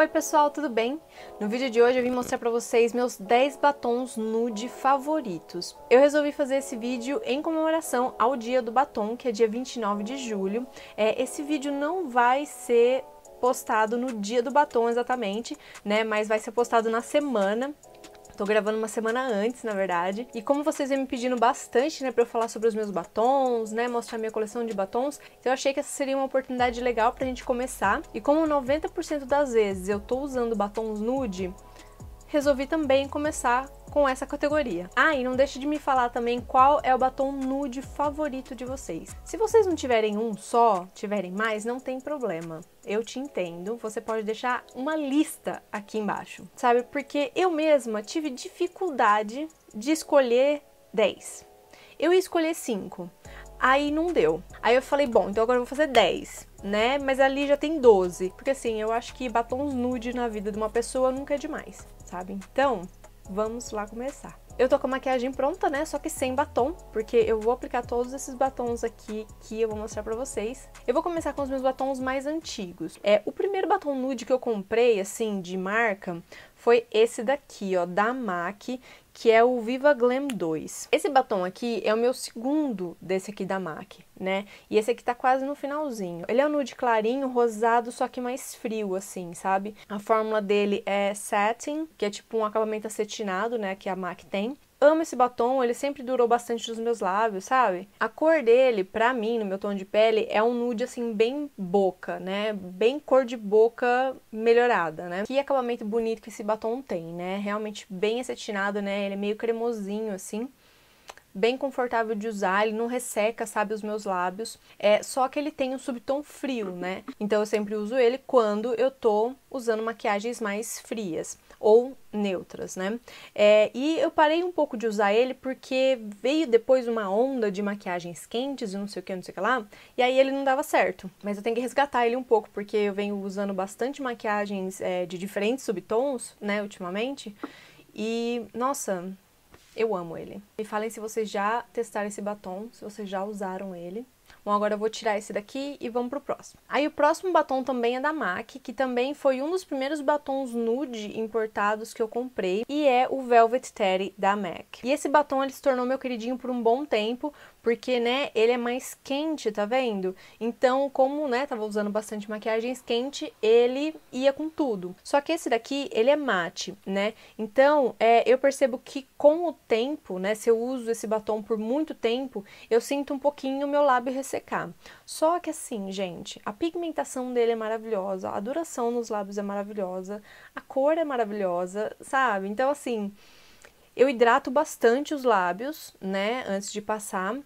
Oi pessoal, tudo bem? No vídeo de hoje eu vim mostrar para vocês meus 10 batons nude favoritos. Eu resolvi fazer esse vídeo em comemoração ao dia do batom, que é dia 29 de julho. É, esse vídeo não vai ser postado no dia do batom exatamente, né? Mas vai ser postado na semana Tô gravando uma semana antes, na verdade. E como vocês vêm me pedindo bastante, né, pra eu falar sobre os meus batons, né, mostrar minha coleção de batons, então eu achei que essa seria uma oportunidade legal pra gente começar. E como 90% das vezes eu tô usando batons nude, resolvi também começar com essa categoria. Ah, e não deixe de me falar também qual é o batom nude favorito de vocês. Se vocês não tiverem um só, tiverem mais, não tem problema. Eu te entendo, você pode deixar uma lista aqui embaixo, sabe? Porque eu mesma tive dificuldade de escolher 10. Eu ia escolher 5. Aí não deu. Aí eu falei, bom, então agora eu vou fazer 10, né? Mas ali já tem 12. Porque assim, eu acho que batons nude na vida de uma pessoa nunca é demais, sabe? Então, vamos lá começar. Eu tô com a maquiagem pronta, né, só que sem batom, porque eu vou aplicar todos esses batons aqui que eu vou mostrar pra vocês. Eu vou começar com os meus batons mais antigos. É, o primeiro batom nude que eu comprei, assim, de marca, foi esse daqui, ó, da MAC, que é o Viva Glam 2. Esse batom aqui é o meu segundo desse aqui da MAC, né? E esse aqui tá quase no finalzinho. Ele é um nude clarinho, rosado, só que mais frio, assim, sabe? A fórmula dele é satin, que é tipo um acabamento acetinado, né, que a MAC tem amo esse batom, ele sempre durou bastante nos meus lábios, sabe? A cor dele, pra mim, no meu tom de pele, é um nude assim, bem boca, né? Bem cor de boca melhorada, né? Que acabamento bonito que esse batom tem, né? Realmente bem acetinado, né? Ele é meio cremosinho assim bem confortável de usar, ele não resseca, sabe, os meus lábios. É só que ele tem um subtom frio, né? Então eu sempre uso ele quando eu tô usando maquiagens mais frias ou neutras, né? É, e eu parei um pouco de usar ele porque veio depois uma onda de maquiagens quentes e não sei o que, não sei o que lá, e aí ele não dava certo. Mas eu tenho que resgatar ele um pouco porque eu venho usando bastante maquiagens é, de diferentes subtons, né, ultimamente. E nossa, eu amo ele. Me falem se vocês já testaram esse batom, se vocês já usaram ele. Bom, agora eu vou tirar esse daqui e vamos pro próximo. Aí o próximo batom também é da MAC, que também foi um dos primeiros batons nude importados que eu comprei, e é o Velvet Terry da MAC. E esse batom ele se tornou meu queridinho por um bom tempo, porque, né, ele é mais quente, tá vendo? Então, como, né, tava usando bastante maquiagens quente, ele ia com tudo. Só que esse daqui, ele é mate, né? Então, é, eu percebo que com o tempo, né, se eu uso esse batom por muito tempo, eu sinto um pouquinho o meu lábio ressecar. Só que assim, gente, a pigmentação dele é maravilhosa, a duração nos lábios é maravilhosa, a cor é maravilhosa, sabe? Então, assim, eu hidrato bastante os lábios, né, antes de passar.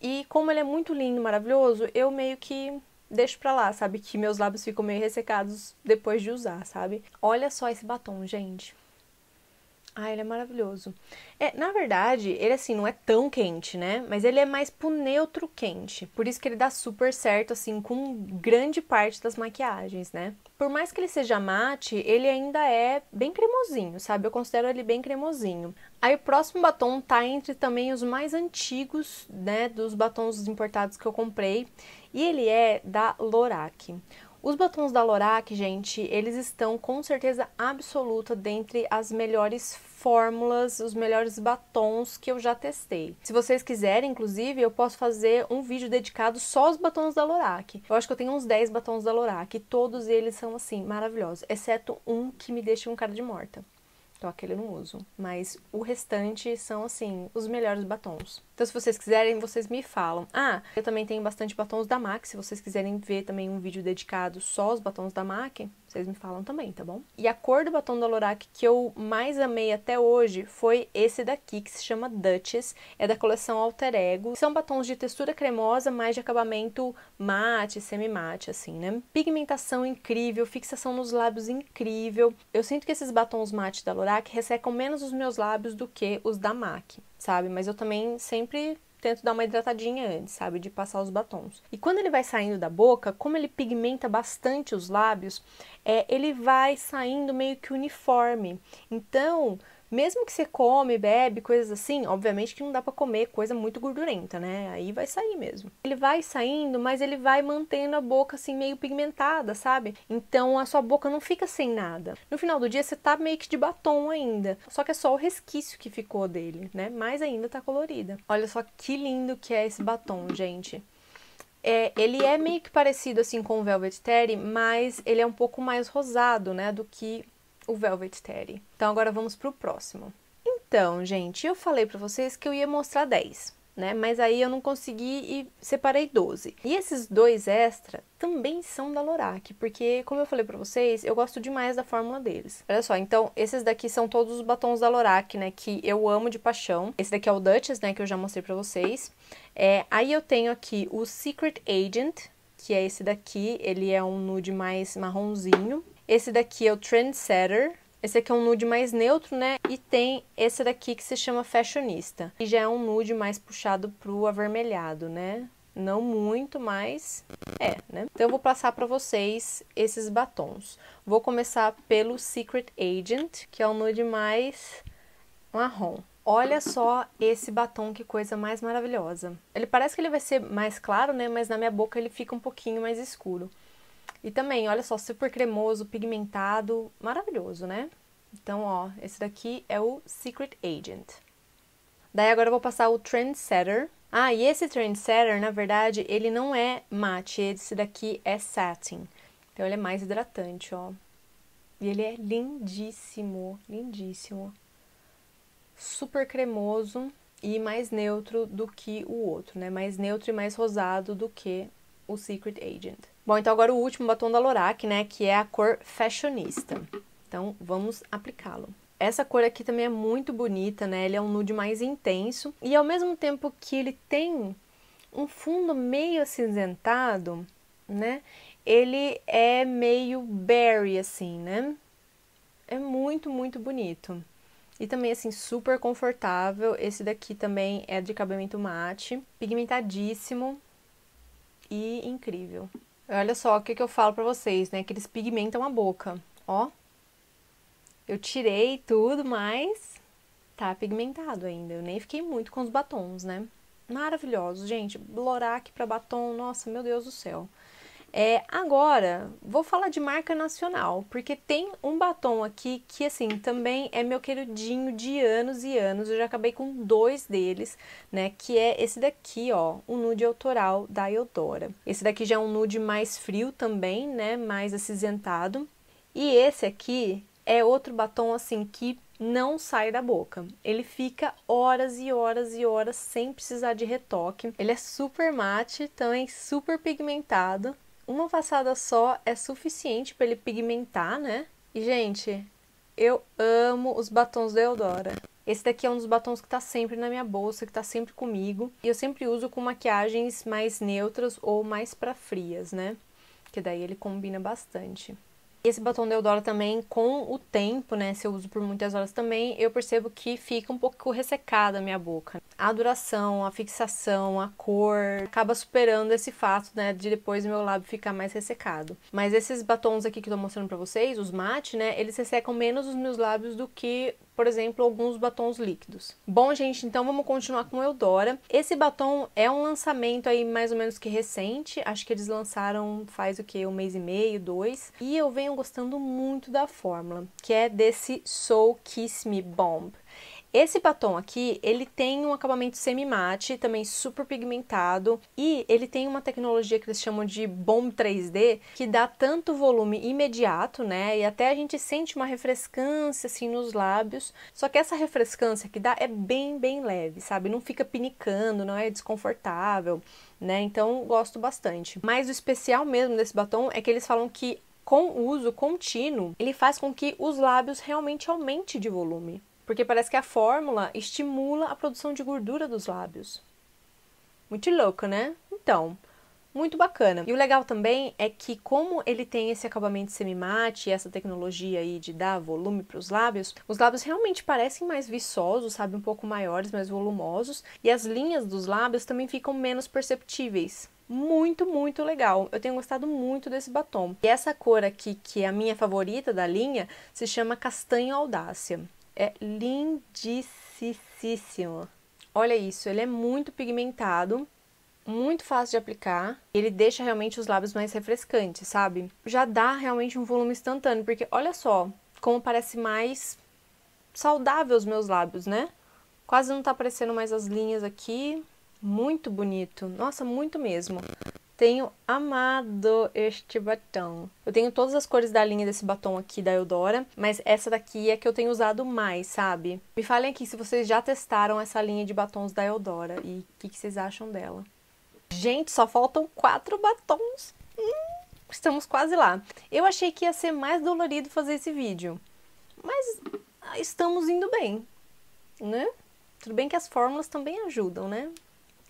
E como ele é muito lindo, maravilhoso, eu meio que deixo pra lá, sabe? Que meus lábios ficam meio ressecados depois de usar, sabe? Olha só esse batom, gente. Ah, ele é maravilhoso. É, na verdade, ele assim não é tão quente, né? Mas ele é mais pro neutro quente. Por isso que ele dá super certo assim com grande parte das maquiagens, né? Por mais que ele seja mate, ele ainda é bem cremosinho, sabe? Eu considero ele bem cremosinho. Aí o próximo batom tá entre também os mais antigos, né, dos batons importados que eu comprei, e ele é da Lorac. Os batons da Lorac, gente, eles estão com certeza absoluta dentre as melhores fórmulas, os melhores batons que eu já testei. Se vocês quiserem, inclusive, eu posso fazer um vídeo dedicado só aos batons da Lorac. Eu acho que eu tenho uns 10 batons da Lorac e todos eles são assim maravilhosos, exceto um que me deixa um cara de morta. Então, eu aquele não uso. Mas o restante são, assim, os melhores batons. Então, se vocês quiserem, vocês me falam. Ah, eu também tenho bastante batons da MAC. Se vocês quiserem ver também um vídeo dedicado só aos batons da MAC, vocês me falam também, tá bom? E a cor do batom da Lorac que eu mais amei até hoje foi esse daqui, que se chama Duchess. É da coleção Alter Ego. São batons de textura cremosa, mas de acabamento mate, semi-mate, assim, né? Pigmentação incrível, fixação nos lábios incrível. Eu sinto que esses batons mate da Lorac ressecam menos os meus lábios do que os da MAC, sabe? Mas eu também sempre tento dar uma hidratadinha antes, sabe? De passar os batons. E quando ele vai saindo da boca, como ele pigmenta bastante os lábios, é, ele vai saindo meio que uniforme. Então, mesmo que você come, bebe, coisas assim, obviamente que não dá para comer coisa muito gordurenta, né? Aí vai sair mesmo. Ele vai saindo, mas ele vai mantendo a boca assim meio pigmentada, sabe? Então a sua boca não fica sem nada. No final do dia você tá meio que de batom ainda, só que é só o resquício que ficou dele, né? Mas ainda tá colorida. Olha só que lindo que é esse batom, gente. É, ele é meio que parecido assim com o Velvet Terry, mas ele é um pouco mais rosado, né, do que o Velvet Terry. Então agora vamos pro próximo. Então, gente, eu falei para vocês que eu ia mostrar 10, né? Mas aí eu não consegui e separei 12. E esses dois extra também são da Lorac, porque como eu falei para vocês, eu gosto demais da fórmula deles. Olha só, então esses daqui são todos os batons da Lorac, né, que eu amo de paixão. Esse daqui é o Duchess, né, que eu já mostrei para vocês. É, aí eu tenho aqui o Secret Agent, que é esse daqui, ele é um nude mais marronzinho, esse daqui é o Trendsetter. Esse aqui é um nude mais neutro, né? E tem esse daqui que se chama Fashionista. E já é um nude mais puxado pro avermelhado, né? Não muito, mas é, né? Então eu vou passar para vocês esses batons. Vou começar pelo Secret Agent, que é um nude mais marrom. Olha só esse batom, que coisa mais maravilhosa. Ele parece que ele vai ser mais claro, né? Mas na minha boca ele fica um pouquinho mais escuro. E também, olha só, super cremoso, pigmentado, maravilhoso, né? Então, ó, esse daqui é o Secret Agent. Daí agora eu vou passar o Trendsetter. Ah, e esse Trendsetter, na verdade, ele não é matte, esse daqui é satin. Então ele é mais hidratante, ó. E ele é lindíssimo, lindíssimo. Super cremoso e mais neutro do que o outro, né? Mais neutro e mais rosado do que o Secret Agent. Bom, então agora o último batom da Lorac, né, que é a cor Fashionista. Então, vamos aplicá-lo. Essa cor aqui também é muito bonita, né? Ele é um nude mais intenso e ao mesmo tempo que ele tem um fundo meio acinzentado, né? Ele é meio berry assim, né? É muito, muito bonito. E também assim super confortável. Esse daqui também é de acabamento mate, pigmentadíssimo e incrível. Olha só o que, que eu falo pra vocês, né? Que eles pigmentam a boca, ó. Eu tirei tudo, mas tá pigmentado ainda. Eu nem fiquei muito com os batons, né? Maravilhosos, gente. Blorac pra batom, nossa, meu Deus do céu. É, agora, vou falar de marca nacional, porque tem um batom aqui que, assim, também é meu queridinho de anos e anos. Eu já acabei com dois deles, né? Que é esse daqui, ó, o nude autoral da Eudora. Esse daqui já é um nude mais frio também, né? Mais acinzentado. E esse aqui é outro batom, assim, que não sai da boca. Ele fica horas e horas e horas sem precisar de retoque. Ele é super mate, também super pigmentado uma passada só é suficiente para ele pigmentar, né? E, gente, eu amo os batons da Eudora. Esse daqui é um dos batons que tá sempre na minha bolsa, que tá sempre comigo. E eu sempre uso com maquiagens mais neutras ou mais para frias, né? Que daí ele combina bastante. Esse batom da Eudora também, com o tempo, né, se eu uso por muitas horas também, eu percebo que fica um pouco ressecada a minha boca. A duração, a fixação, a cor, acaba superando esse fato, né, de depois meu lábio ficar mais ressecado. Mas esses batons aqui que eu tô mostrando pra vocês, os mate, né, eles ressecam menos os meus lábios do que por exemplo, alguns batons líquidos. Bom, gente, então vamos continuar com o Eudora. Esse batom é um lançamento aí mais ou menos que recente, acho que eles lançaram faz o que, um mês e meio, dois, e eu venho gostando muito da fórmula, que é desse Soul Kiss Me Bomb. Esse batom aqui, ele tem um acabamento semi-mate, também super pigmentado, e ele tem uma tecnologia que eles chamam de Bomb 3D, que dá tanto volume imediato, né? E até a gente sente uma refrescância assim nos lábios. Só que essa refrescância que dá é bem, bem leve, sabe? Não fica pinicando, não é desconfortável, né? Então, gosto bastante. Mas o especial mesmo desse batom é que eles falam que com uso contínuo, ele faz com que os lábios realmente aumente de volume porque parece que a fórmula estimula a produção de gordura dos lábios. Muito louco, né? Então, muito bacana. E o legal também é que como ele tem esse acabamento semimate, essa tecnologia aí de dar volume para os lábios, os lábios realmente parecem mais viçosos, sabe, um pouco maiores, mais volumosos, e as linhas dos lábios também ficam menos perceptíveis. Muito, muito legal. Eu tenho gostado muito desse batom. E essa cor aqui, que é a minha favorita da linha, se chama Castanho Audácia é lindíssimo. Olha isso, ele é muito pigmentado, muito fácil de aplicar. Ele deixa realmente os lábios mais refrescantes, sabe? Já dá realmente um volume instantâneo, porque olha só como parece mais saudável os meus lábios, né? Quase não tá aparecendo mais as linhas aqui. Muito bonito. Nossa, muito mesmo. Tenho amado este batom. Eu tenho todas as cores da linha desse batom aqui da Eudora, mas essa daqui é que eu tenho usado mais, sabe? Me falem aqui se vocês já testaram essa linha de batons da Eudora e o que, que, vocês acham dela. Gente, só faltam quatro batons. Hum, estamos quase lá. Eu achei que ia ser mais dolorido fazer esse vídeo, mas estamos indo bem, né? Tudo bem que as fórmulas também ajudam, né?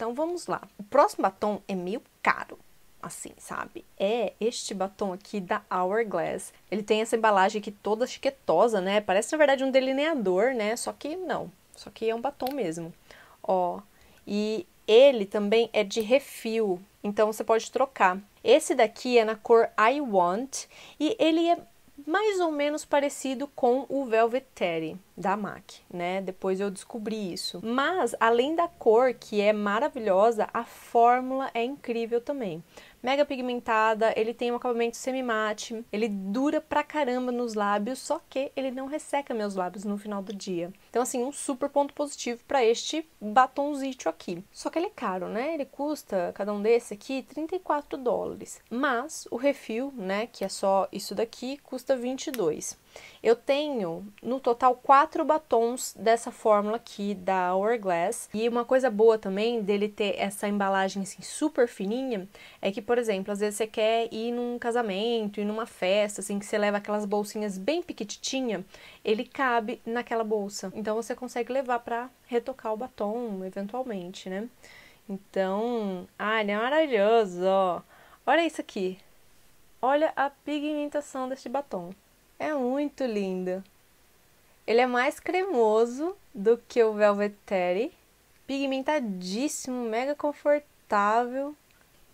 Então vamos lá. O próximo batom é meio caro, assim, sabe? É este batom aqui da Hourglass. Ele tem essa embalagem aqui toda chiquetosa, né? Parece na verdade um delineador, né? Só que não. Só que é um batom mesmo. Ó. E ele também é de refil, então você pode trocar. Esse daqui é na cor I Want e ele é mais ou menos parecido com o Velvet Terry da MAC, né? Depois eu descobri isso. Mas além da cor que é maravilhosa, a fórmula é incrível também. Mega pigmentada, ele tem um acabamento semi-mate, ele dura pra caramba nos lábios, só que ele não resseca meus lábios no final do dia. Então assim, um super ponto positivo para este batonzinho aqui. Só que ele é caro, né? Ele custa cada um desse aqui 34 dólares, mas o refil, né, que é só isso daqui, custa 22. Eu tenho no total quatro batons dessa fórmula aqui da Hourglass. E uma coisa boa também dele ter essa embalagem assim, super fininha é que, por exemplo, às vezes você quer ir num casamento, ir numa festa, assim, que você leva aquelas bolsinhas bem piquititinha, ele cabe naquela bolsa. Então você consegue levar para retocar o batom eventualmente, né? Então, ah, ele é maravilhoso, ó. Olha isso aqui. Olha a pigmentação deste batom. É muito lindo. Ele é mais cremoso do que o Velvet Terry, pigmentadíssimo, mega confortável.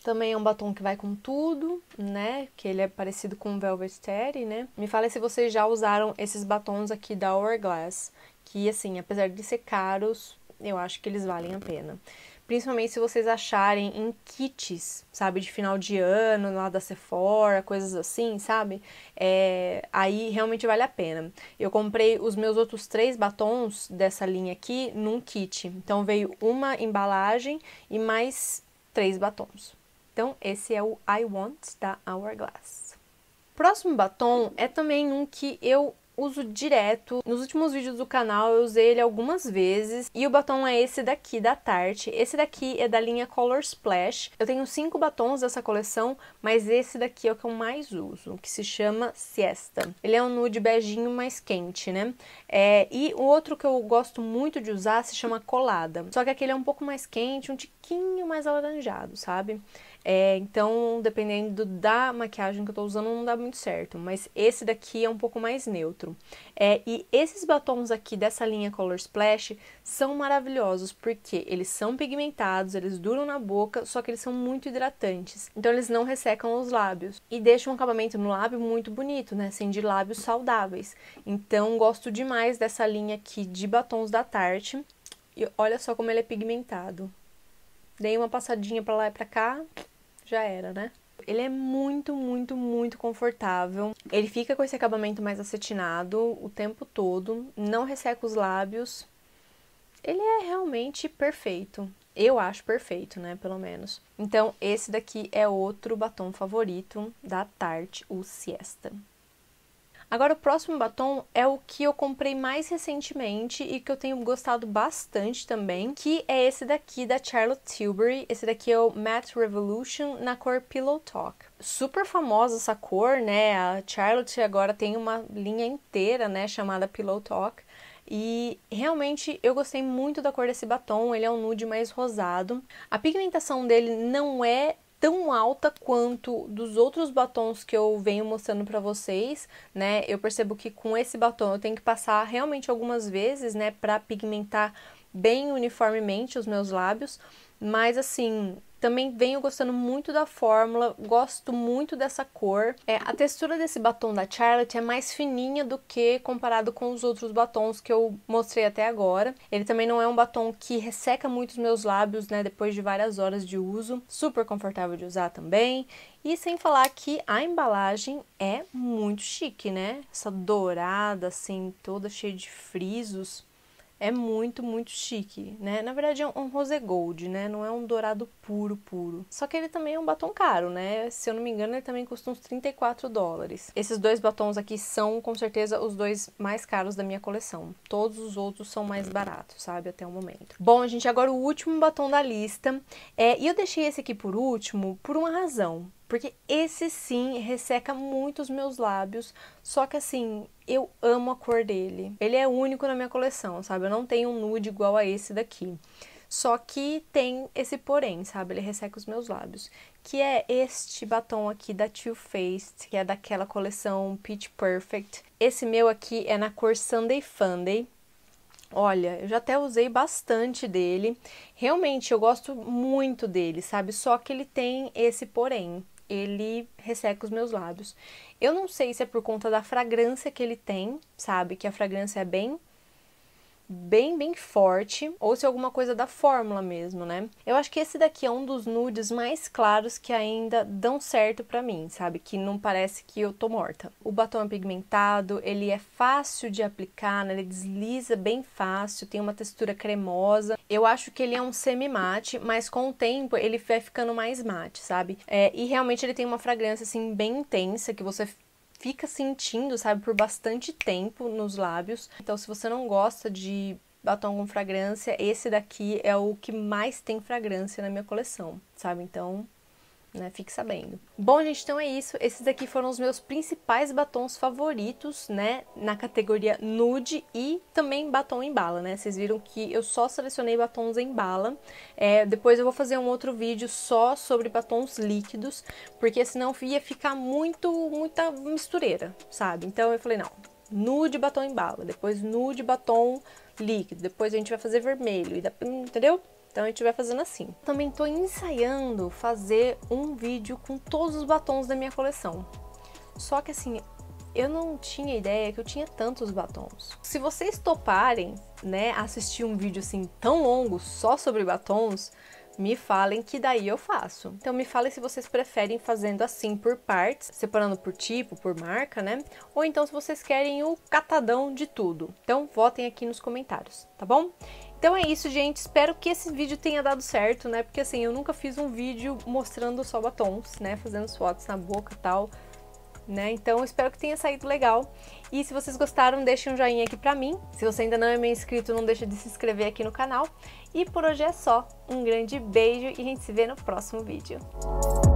Também é um batom que vai com tudo, né? Que ele é parecido com o Velvet Terry, né? Me fala se vocês já usaram esses batons aqui da Hourglass, que assim, apesar de ser caros, eu acho que eles valem a pena. Principalmente se vocês acharem em kits, sabe, de final de ano, lá da Sephora, coisas assim, sabe? É, aí realmente vale a pena. Eu comprei os meus outros três batons dessa linha aqui num kit. Então veio uma embalagem e mais três batons. Então esse é o I Want da Hourglass. Próximo batom é também um que eu uso direto. Nos últimos vídeos do canal eu usei ele algumas vezes. E o batom é esse daqui, da Tarte. Esse daqui é da linha Color Splash. Eu tenho cinco batons dessa coleção, mas esse daqui é o que eu mais uso, que se chama Siesta. Ele é um nude beijinho mais quente, né? É, e o outro que eu gosto muito de usar se chama Colada. Só que aquele é um pouco mais quente, um tiquinho mais alaranjado, sabe? É, então, dependendo da maquiagem que eu tô usando, não dá muito certo. Mas esse daqui é um pouco mais neutro. É, e esses batons aqui dessa linha Color Splash são maravilhosos, porque eles são pigmentados, eles duram na boca, só que eles são muito hidratantes. Então, eles não ressecam os lábios. E deixam um acabamento no lábio muito bonito, né? Sem de lábios saudáveis. Então, gosto demais dessa linha aqui de batons da Tarte. E olha só como ele é pigmentado. Dei uma passadinha pra lá e pra cá, já era, né? Ele é muito, muito, muito confortável. Ele fica com esse acabamento mais acetinado o tempo todo, não resseca os lábios. Ele é realmente perfeito. Eu acho perfeito, né? Pelo menos. Então, esse daqui é outro batom favorito da Tarte, o Siesta. Agora, o próximo batom é o que eu comprei mais recentemente e que eu tenho gostado bastante também, que é esse daqui da Charlotte Tilbury. Esse daqui é o Matte Revolution na cor Pillow Talk. Super famosa essa cor, né? A Charlotte agora tem uma linha inteira, né, chamada Pillow Talk. E realmente eu gostei muito da cor desse batom, ele é um nude mais rosado. A pigmentação dele não é tão alta quanto dos outros batons que eu venho mostrando para vocês, né? Eu percebo que com esse batom eu tenho que passar realmente algumas vezes, né, para pigmentar bem uniformemente os meus lábios, mas assim, também venho gostando muito da fórmula, gosto muito dessa cor. É, a textura desse batom da Charlotte é mais fininha do que comparado com os outros batons que eu mostrei até agora. Ele também não é um batom que resseca muito os meus lábios, né, depois de várias horas de uso. Super confortável de usar também. E sem falar que a embalagem é muito chique, né? Essa dourada, assim, toda cheia de frisos é muito, muito chique, né? Na verdade é um rosé gold, né? Não é um dourado puro, puro. Só que ele também é um batom caro, né? Se eu não me engano, ele também custa uns 34 dólares. Esses dois batons aqui são, com certeza, os dois mais caros da minha coleção. Todos os outros são mais baratos, sabe? Até o momento. Bom, gente, agora o último batom da lista. É, e eu deixei esse aqui por último por uma razão. Porque esse sim resseca muito os meus lábios, só que assim, eu amo a cor dele. Ele é único na minha coleção, sabe? Eu não tenho um nude igual a esse daqui. Só que tem esse porém, sabe? Ele resseca os meus lábios. Que é este batom aqui da Too Faced, que é daquela coleção Peach Perfect. Esse meu aqui é na cor Sunday Funday. Olha, eu já até usei bastante dele. Realmente, eu gosto muito dele, sabe? Só que ele tem esse porém ele resseca os meus lábios. Eu não sei se é por conta da fragrância que ele tem, sabe? Que a fragrância é bem bem, bem forte, ou se é alguma coisa da fórmula mesmo, né? Eu acho que esse daqui é um dos nudes mais claros que ainda dão certo para mim, sabe? Que não parece que eu tô morta. O batom é pigmentado, ele é fácil de aplicar, né? Ele desliza bem fácil, tem uma textura cremosa. Eu acho que ele é um semi-mate, mas com o tempo ele vai ficando mais mate, sabe? É, e realmente ele tem uma fragrância, assim, bem intensa, que você fica sentindo, sabe, por bastante tempo nos lábios. Então, se você não gosta de batom com fragrância, esse daqui é o que mais tem fragrância na minha coleção, sabe? Então, né? Fique sabendo. Bom, gente, então é isso. Esses daqui foram os meus principais batons favoritos, né? Na categoria nude e também batom em bala, né? Vocês viram que eu só selecionei batons em bala. É, depois eu vou fazer um outro vídeo só sobre batons líquidos, porque senão ia ficar muito, muita mistureira, sabe? Então eu falei, não, nude batom em bala, depois nude batom líquido, depois a gente vai fazer vermelho, entendeu? Então a gente vai fazendo assim. Também estou ensaiando fazer um vídeo com todos os batons da minha coleção. Só que assim, eu não tinha ideia que eu tinha tantos batons. Se vocês toparem, né, assistir um vídeo assim tão longo só sobre batons, me falem que daí eu faço. Então me falem se vocês preferem fazendo assim por partes, separando por tipo, por marca, né? Ou então se vocês querem o catadão de tudo. Então votem aqui nos comentários, tá bom? Então é isso, gente. Espero que esse vídeo tenha dado certo, né? Porque assim, eu nunca fiz um vídeo mostrando só batons, né? Fazendo fotos na boca e tal. Né? Então espero que tenha saído legal. E se vocês gostaram, deixem um joinha aqui pra mim. Se você ainda não é meu inscrito, não deixa de se inscrever aqui no canal. E por hoje é só. Um grande beijo e a gente se vê no próximo vídeo.